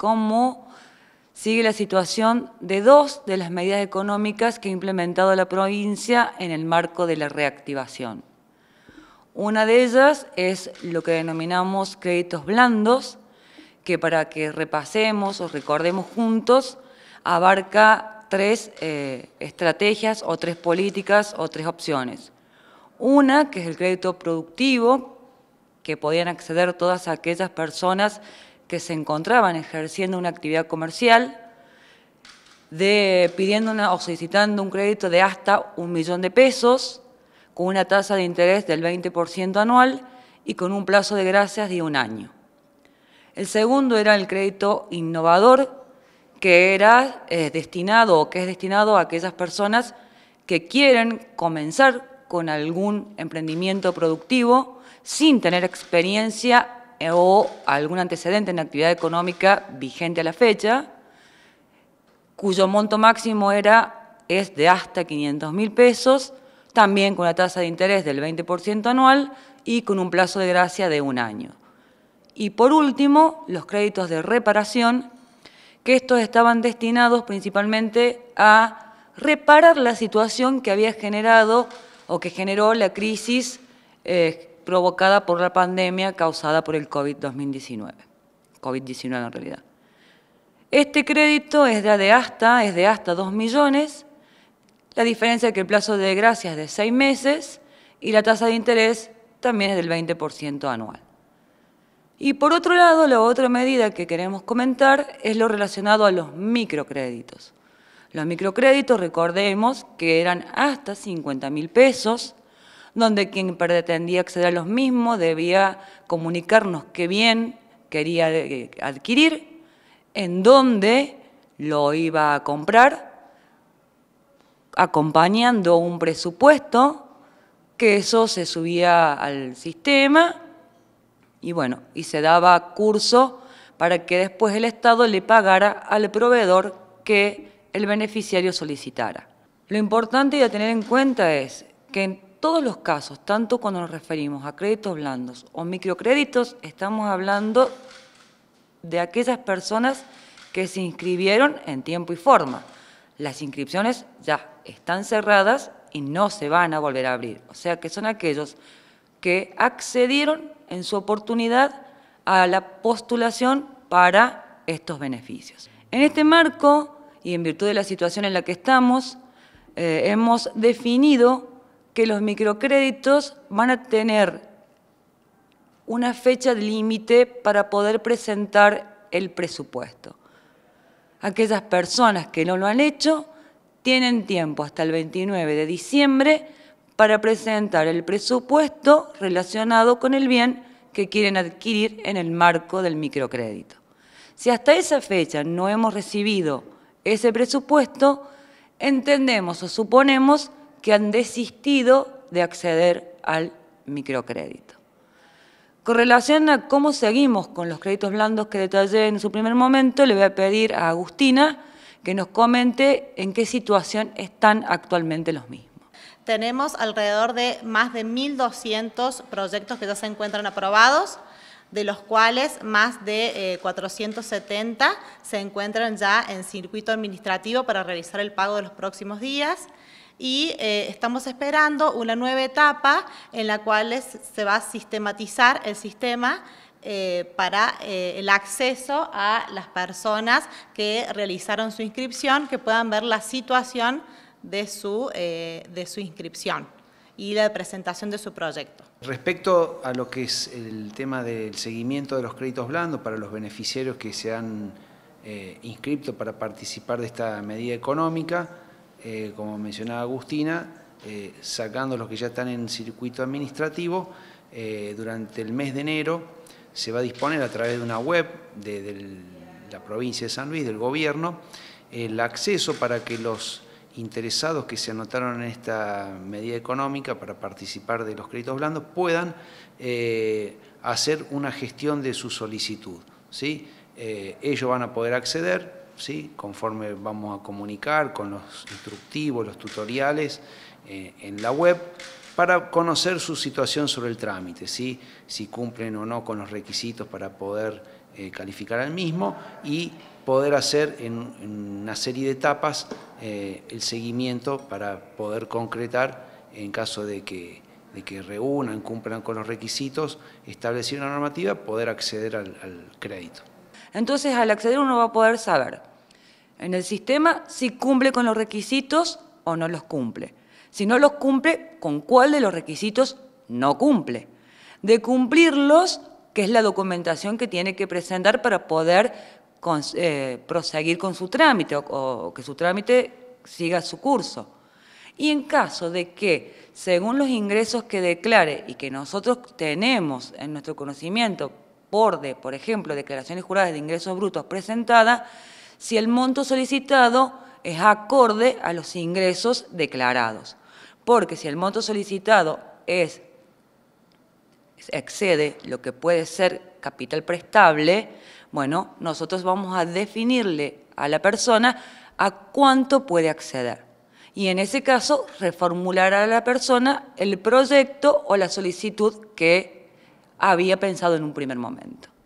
cómo sigue la situación de dos de las medidas económicas que ha implementado la provincia en el marco de la reactivación. Una de ellas es lo que denominamos créditos blandos, que para que repasemos o recordemos juntos, abarca tres eh, estrategias o tres políticas o tres opciones. Una, que es el crédito productivo, que podían acceder todas aquellas personas que se encontraban ejerciendo una actividad comercial, de, pidiendo o solicitando un crédito de hasta un millón de pesos, con una tasa de interés del 20% anual y con un plazo de gracias de un año. El segundo era el crédito innovador, que era eh, destinado que es destinado a aquellas personas que quieren comenzar con algún emprendimiento productivo sin tener experiencia o algún antecedente en actividad económica vigente a la fecha, cuyo monto máximo era, es de hasta 500 mil pesos, también con una tasa de interés del 20% anual y con un plazo de gracia de un año. Y por último, los créditos de reparación, que estos estaban destinados principalmente a reparar la situación que había generado o que generó la crisis eh, provocada por la pandemia causada por el COVID-2019, COVID-19 en realidad. Este crédito es de hasta, es de hasta 2 millones, la diferencia es que el plazo de gracia es de 6 meses y la tasa de interés también es del 20% anual. Y por otro lado, la otra medida que queremos comentar es lo relacionado a los microcréditos. Los microcréditos, recordemos que eran hasta 50 mil pesos, donde quien pretendía acceder a los mismos debía comunicarnos qué bien quería eh, adquirir, en dónde lo iba a comprar, acompañando un presupuesto, que eso se subía al sistema y bueno, y se daba curso para que después el Estado le pagara al proveedor que el beneficiario solicitara. Lo importante de tener en cuenta es que todos los casos, tanto cuando nos referimos a créditos blandos o microcréditos, estamos hablando de aquellas personas que se inscribieron en tiempo y forma. Las inscripciones ya están cerradas y no se van a volver a abrir. O sea que son aquellos que accedieron en su oportunidad a la postulación para estos beneficios. En este marco y en virtud de la situación en la que estamos, eh, hemos definido que los microcréditos van a tener una fecha límite para poder presentar el presupuesto. Aquellas personas que no lo han hecho tienen tiempo hasta el 29 de diciembre para presentar el presupuesto relacionado con el bien que quieren adquirir en el marco del microcrédito. Si hasta esa fecha no hemos recibido ese presupuesto, entendemos o suponemos que han desistido de acceder al microcrédito. Con relación a cómo seguimos con los créditos blandos que detallé en su primer momento, le voy a pedir a Agustina que nos comente en qué situación están actualmente los mismos. Tenemos alrededor de más de 1.200 proyectos que ya se encuentran aprobados, de los cuales más de 470 eh, se encuentran ya en circuito administrativo para realizar el pago de los próximos días y eh, estamos esperando una nueva etapa en la cual se va a sistematizar el sistema eh, para eh, el acceso a las personas que realizaron su inscripción, que puedan ver la situación de su, de su inscripción y la presentación de su proyecto. Respecto a lo que es el tema del seguimiento de los créditos blandos para los beneficiarios que se han inscrito para participar de esta medida económica, eh, como mencionaba Agustina, eh, sacando los que ya están en circuito administrativo, eh, durante el mes de enero se va a disponer a través de una web de, la provincia de San Luis, del gobierno, el acceso para que los interesados que se anotaron en esta medida económica para participar de los créditos blandos puedan hacer una gestión de su solicitud. ¿sí? ellos van a poder acceder, conforme vamos a comunicar con los instructivos, los tutoriales eh, en la web, para conocer su situación sobre el trámite, ¿sí? si cumplen o no con los requisitos para poder eh, calificar al mismo y poder hacer en, una serie de etapas eh, el seguimiento para poder concretar en caso de que, que reúnan, cumplan con los requisitos, establecer una normativa, poder acceder al, al crédito. Entonces, al acceder uno va a poder saber en el sistema si cumple con los requisitos o no los cumple. Si no los cumple, ¿con cuál de los requisitos no cumple? De cumplirlos, que es la documentación que tiene que presentar para poder eh, proseguir con su trámite o, o que su trámite siga su curso. Y en caso de que, según los ingresos que declare y que nosotros tenemos en nuestro conocimiento por, de, por ejemplo, declaraciones juradas de ingresos brutos presentadas, si el monto solicitado es acorde a los ingresos declarados. Porque si el monto solicitado es excede lo que puede ser capital prestable, bueno, nosotros vamos a definirle a la persona a cuánto puede acceder. Y en ese caso, reformular a la persona el proyecto o la solicitud que había pensado en un primer momento.